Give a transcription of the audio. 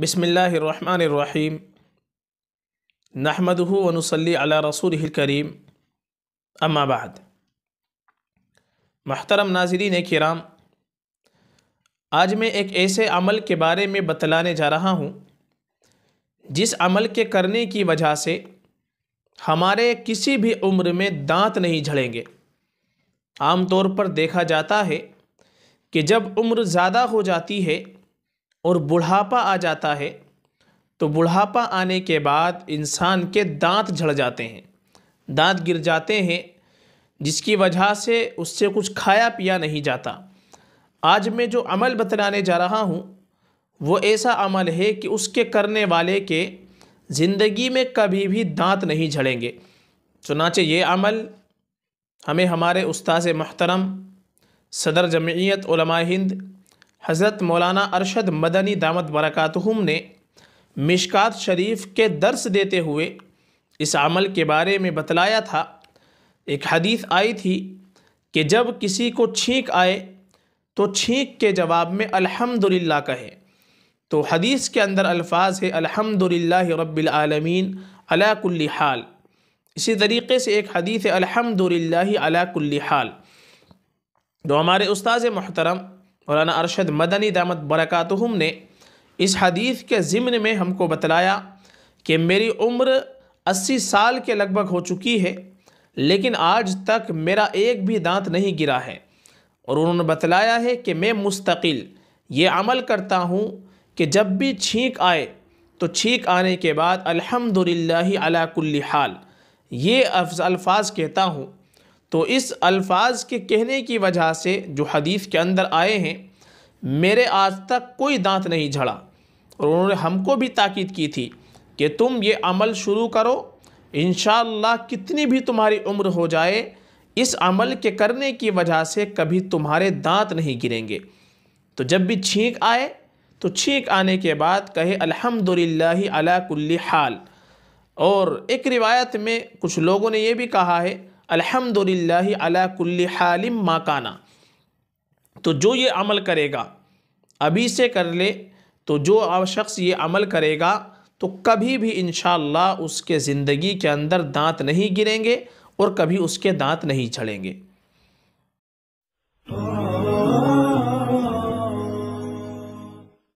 बसमीम नहमदहू वनसली अला रसूल करीम अम्माबाद महतरम नाजरीन कराम आज मैं एक ऐसे अमल के बारे में बतलाने जा रहा हूँ जिस अमल के करने की वजह से हमारे किसी भी उम्र में दांत नहीं झड़ेंगे आम तौर पर देखा जाता है कि जब उम्र ज़्यादा हो जाती है और बुढ़ापा आ जाता है तो बुढ़ापा आने के बाद इंसान के दांत झड़ जाते हैं दांत गिर जाते हैं जिसकी वजह से उससे कुछ खाया पिया नहीं जाता आज मैं जो अमल बतलाने जा रहा हूँ वो ऐसा अमल है कि उसके करने वाले के ज़िंदगी में कभी भी दांत नहीं झड़ेंगे चुनाचे ये अमल हमें हमारे उस्ताद महतरम सदर जमयत हिंद हज़रत मौलाना अरशद मदनी दामद बरक़ातहम ने मिशकात शरीफ के दर्स देते हुए इस अमल के बारे में बतलाया था एक हदीस आई थी कि जब किसी को छींक आए तो छींक के जवाब में अल्हम्दुलिल्लाह कहे तो हदीस के अंदर अल्फाज है अल्हम्दुलिल्लाह रब्बिल आलमीन अला कुल्ली हाल इसी तरीके से एक हदीस है अल्हम्दुलिल्लाह अला कुल्ली हाल जो तो हमारे उस्ताद मोहतरम मौलाना अरशद मदनी दामद बरक़ातहम ने इस हदीस के ज़िम्न में हमको बतलाया कि मेरी उम्र अस्सी साल के लगभग हो चुकी है लेकिन आज तक मेरा एक भी दांत नहीं गिरा है और उन्होंने बतलाया है कि मैं मुस्तकिल ये अमल करता हूँ कि जब भी छींक आए तो छींक आने के बाद अल्हम्दुलिल्लाह अला कुल्ली हाल ये अल्फाज कहता हूँ तो इस अल्फाज के कहने की वजह से जो हदीस के अंदर आए हैं मेरे आज तक कोई दांत नहीं झड़ा और उन्होंने हमको भी ताकीद की थी कि तुम ये अमल शुरू करो इन कितनी भी तुम्हारी उम्र हो जाए इस अमल के करने की वजह से कभी तुम्हारे दांत नहीं गिरेंगे तो जब भी छींक आए तो छींक आने के बाद कहे अल्हम्दुलिल्लाह अला कुल्ली हाल और एक रिवायत में कुछ लोगों ने यह भी कहा है अल्हम्दुलिल्लाह अला कुल्ली हालिम माकाना तो जो ये अमल करेगा अभी से कर ले तो जो शख्स ये अमल करेगा तो कभी भी इन उसके ज़िंदगी के अंदर दांत नहीं गिरेंगे और कभी उसके दांत नहीं झड़ेंगे